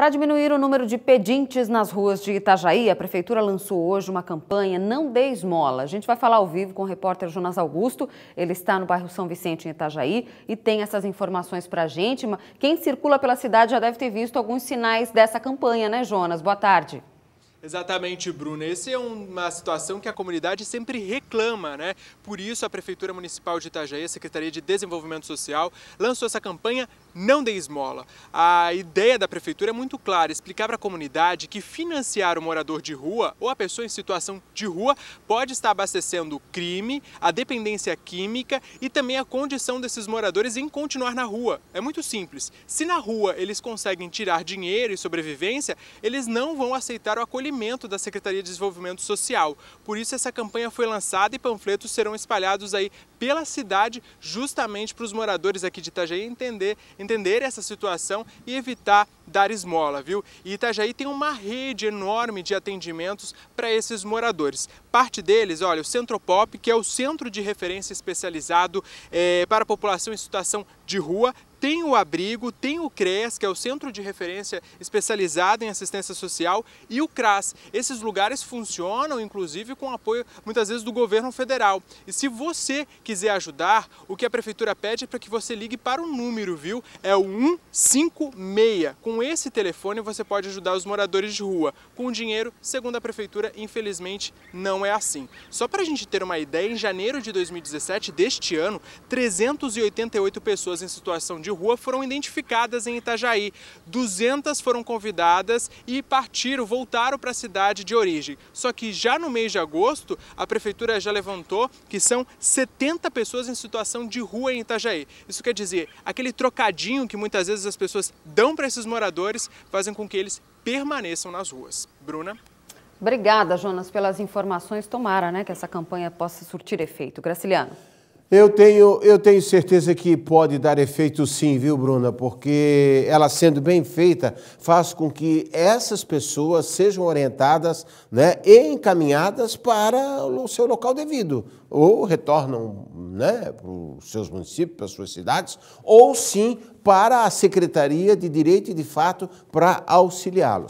Para diminuir o número de pedintes nas ruas de Itajaí, a Prefeitura lançou hoje uma campanha Não Dê Esmola. A gente vai falar ao vivo com o repórter Jonas Augusto. Ele está no bairro São Vicente, em Itajaí, e tem essas informações para a gente. Quem circula pela cidade já deve ter visto alguns sinais dessa campanha, né, Jonas? Boa tarde. Exatamente, Bruno. Essa é uma situação que a comunidade sempre reclama, né? Por isso, a Prefeitura Municipal de Itajaí, a Secretaria de Desenvolvimento Social, lançou essa campanha Não Dê Esmola. A ideia da Prefeitura é muito clara: explicar para a comunidade que financiar o morador de rua ou a pessoa em situação de rua pode estar abastecendo o crime, a dependência química e também a condição desses moradores em continuar na rua. É muito simples. Se na rua eles conseguem tirar dinheiro e sobrevivência, eles não vão aceitar o acolhimento da Secretaria de Desenvolvimento Social. Por isso essa campanha foi lançada e panfletos serão espalhados aí pela cidade justamente para os moradores aqui de Itajaí entender, entender essa situação e evitar dar esmola, viu? E Itajaí tem uma rede enorme de atendimentos para esses moradores. Parte deles, olha, o Centro Pop, que é o centro de referência especializado é, para a população em situação de rua, tem o abrigo, tem o CRES, que é o Centro de Referência Especializado em Assistência Social, e o CRAS. Esses lugares funcionam, inclusive, com apoio, muitas vezes, do governo federal. E se você quiser ajudar, o que a prefeitura pede é para que você ligue para o número, viu? É o 156. Com esse telefone, você pode ajudar os moradores de rua. Com dinheiro, segundo a prefeitura, infelizmente, não é assim. Só para a gente ter uma ideia, em janeiro de 2017, deste ano, 388 pessoas em situação de de rua foram identificadas em Itajaí. 200 foram convidadas e partiram, voltaram para a cidade de origem. Só que já no mês de agosto, a prefeitura já levantou que são 70 pessoas em situação de rua em Itajaí. Isso quer dizer, aquele trocadinho que muitas vezes as pessoas dão para esses moradores fazem com que eles permaneçam nas ruas. Bruna? Obrigada, Jonas, pelas informações. Tomara né, que essa campanha possa surtir efeito. Graciliano. Eu tenho, eu tenho certeza que pode dar efeito sim, viu, Bruna? Porque ela sendo bem feita faz com que essas pessoas sejam orientadas né, e encaminhadas para o seu local devido. Ou retornam né, para os seus municípios, para as suas cidades, ou sim para a Secretaria de Direito e de Fato para auxiliá-los.